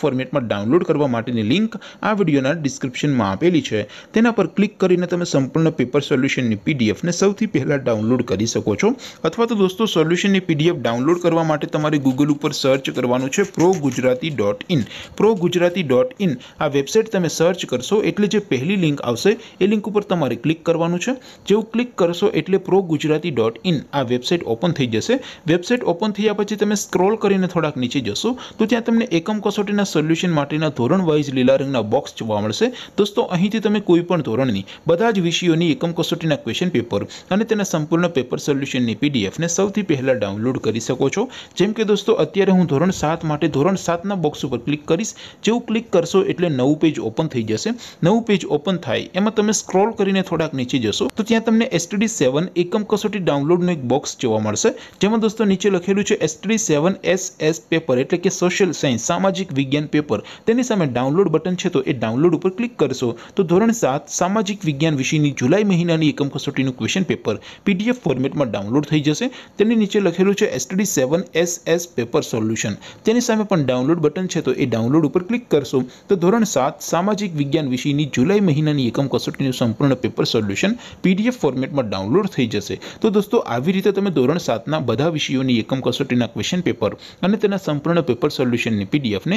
ફોર્મેટમાં ડાઉનલોડ કરવા માટેની લિંક આ વિડિયોના ડિસ્ક્રિપ્શનમાં આપેલી છે તેના પર ક્લિક કરીને તમે સંપૂર્ણ પેપર સોલ્યુશનની પીડીએફ ને સૌથી પહેલા ડાઉનલોડ કરી શકો છો અથવા તો દોસ્તો સોલ્યુશનની પીડીએફ ડાઉનલોડ કરવા માટે તમારે Google ઉપર સર્ચ કરવાનું છે progujarati.in progujarati.in આ વેબસાઈટ તમે સર્ચ કરશો એટલે જે પહેલી લિંક આવશે એ લિંક ઉપર તમારે ક્લિક કરવાનું છે જેવું ક્લિક કરશો એટલે progujarati.in આ વેબસાઈટ ઓપન થઈ જશે વેબસાઈટ ઓપન થયા પછી તમે સ્ક્રોલ કરીને થોડાક નીચે જશો તો ત્યાં તમને એકમ કસોટી ના સોલ્યુશન માટેનો ધોરણ વાઇઝ લીલા રંગનો બોક્સ જોવા મળશે દોસ્તો અહીંથી તમે કોઈ પણ ધોરણની બધા જ વિષયોની એકમ કસોટીના ક્વેશ્ચન પેપર અને તેના સંપૂર્ણ પેપર સોલ્યુશનની પીડીએફ ને સૌથી પહેલા ડાઉનલોડ કરી શકો છો જેમ કે દોસ્તો અત્યારે હું ધોરણ 7 માટે ધોરણ 7 ના બોક્સ ઉપર ક્લિક કરીશ જેવું ક્લિક કરશો એટલે નવું પેજ ઓપન થઈ જશે નવું પેજ ઓપન થાય એમાં તમે સ્ક્રોલ કરીને થોડાક નીચે જશો તો ત્યાં તમને STD 7 એકમ કસોટી ડાઉનલોડ નો એક બોક્સ જોવા મળશે જેમ કે દોસ્તો નીચે લખેલું છે STD 7 SS પેપર એટલે કે સોશિયલ સાયન્સ સામાજિક વિજ્ઞાન પેપર તેની સામે ડાઉનલોડ બટન છે તો એ ડાઉનલોડ ઉપર ક્લિક કરશો તો ધોરણ 7 સામાજિક વિજ્ઞાન વિષયની જુલાઈ મહિનાની એકમ કસોટીનું ક્વેશ્ચન પેપર પીડીએફ ફોર્મેટમાં ડાઉનલોડ થઈ જશે તેની નીચે લખેલું છે STD 7 SS પેપર સોલ્યુશન તેની સામે પણ ડાઉનલોડ બટન છે તો એ ડાઉનલોડ ઉપર ક્લિક કરશો તો ધોરણ 7 સામાજિક વિજ્ઞાન વિષયની જુલાઈ મહિનાની એકમ કસોટીનું સંપૂર્ણ પેપર સોલ્યુશન પીડીએફ ફોર્મેટમાં ડાઉનલોડ થઈ જશે તો દોસ્તો આવી રીતે તમે ધોરણ 7 ના બધા વિષયોની એકમ કસોટીના ક્વેશ્ચન પેપર અને તેના સંપૂર્ણ પેપર સોલ્યુશનની પીડીએફને